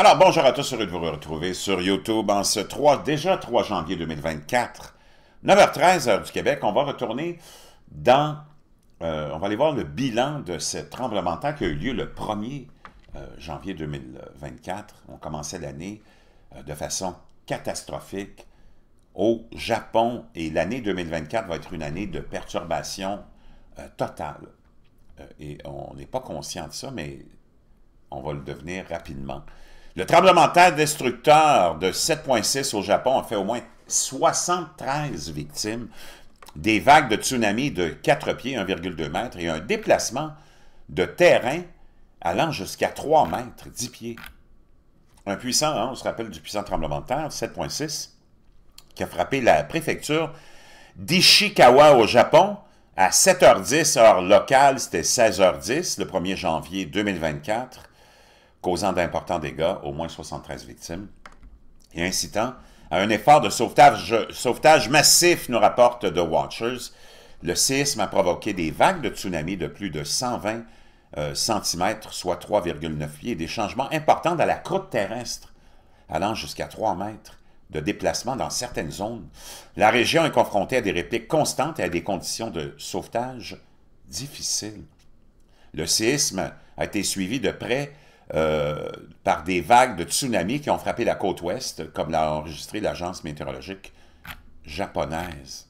Alors, bonjour à tous, heureux de vous retrouver sur YouTube en ce 3, déjà 3 janvier 2024, 9h13, heure du Québec. On va retourner dans, euh, on va aller voir le bilan de ce tremblement de terre qui a eu lieu le 1er euh, janvier 2024. On commençait l'année euh, de façon catastrophique au Japon et l'année 2024 va être une année de perturbation totale. et on n'est pas conscient de ça, mais on va le devenir rapidement. Le tremblement de terre destructeur de 7,6 au Japon a fait au moins 73 victimes, des vagues de tsunami de 4 pieds, 1,2 mètre et un déplacement de terrain allant jusqu'à 3 mètres, 10 pieds. Un puissant, hein, on se rappelle du puissant tremblement de terre, 7,6, qui a frappé la préfecture d'Ishikawa au Japon à 7h10, heure locale, c'était 16h10, le 1er janvier 2024 causant d'importants dégâts, au moins 73 victimes, et incitant à un effort de sauvetage, massif, nous rapporte The Watchers. Le séisme a provoqué des vagues de tsunami de plus de 120 euh, cm, soit 3,9 pieds, et des changements importants dans la croûte terrestre, allant jusqu'à 3 mètres de déplacement dans certaines zones. La région est confrontée à des répliques constantes et à des conditions de sauvetage difficiles. Le séisme a été suivi de près euh, par des vagues de tsunamis qui ont frappé la côte ouest, comme l'a enregistré l'agence météorologique japonaise.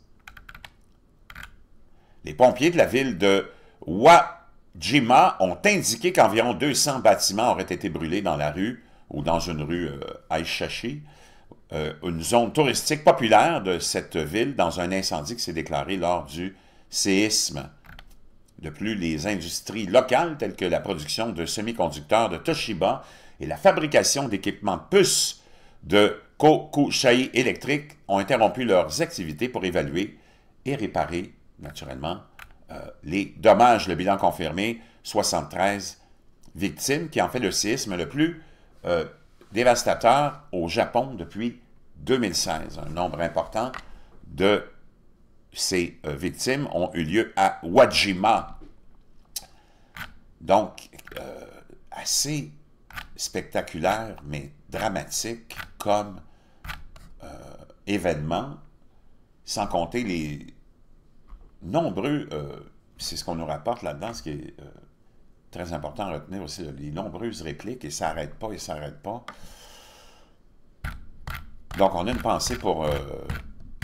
Les pompiers de la ville de Wajima ont indiqué qu'environ 200 bâtiments auraient été brûlés dans la rue ou dans une rue euh, Aishashi, euh, une zone touristique populaire de cette ville dans un incendie qui s'est déclaré lors du séisme. De plus, les industries locales telles que la production de semi-conducteurs de Toshiba et la fabrication d'équipements puces de Kokushaï Electric ont interrompu leurs activités pour évaluer et réparer, naturellement, euh, les dommages. Le bilan confirmé, 73 victimes, qui en fait le séisme le plus euh, dévastateur au Japon depuis 2016. Un nombre important de ces euh, victimes ont eu lieu à Wajima. Donc, euh, assez spectaculaire, mais dramatique comme euh, événement, sans compter les nombreux, c'est ce qu'on nous rapporte là-dedans, ce qui est très important à retenir aussi, les nombreuses répliques, et ça n'arrête pas, et ça n'arrête pas. Donc, on a une pensée pour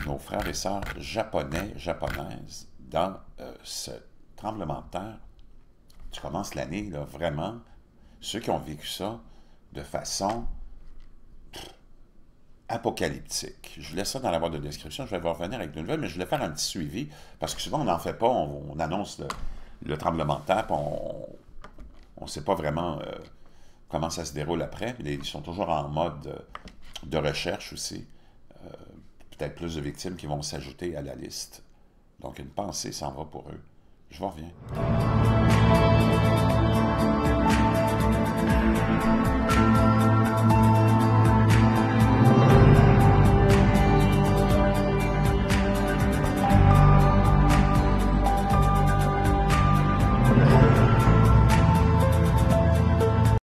nos frères et sœurs japonais, japonaises, dans euh, ce tremblement de terre. Tu commences l'année, là, vraiment, ceux qui ont vécu ça de façon apocalyptique. Je laisse ça dans la boîte de description, je vais vous revenir avec de nouvelles, mais je vais faire un petit suivi, parce que souvent, on n'en fait pas, on, annonce le, tremblement de terre, puis on ne sait pas vraiment euh, comment ça se déroule après. Ils sont toujours en mode euh, de recherche aussi peut-être plus de victimes qui vont s'ajouter à la liste. Donc une pensée s'en va pour eux. Je vous reviens.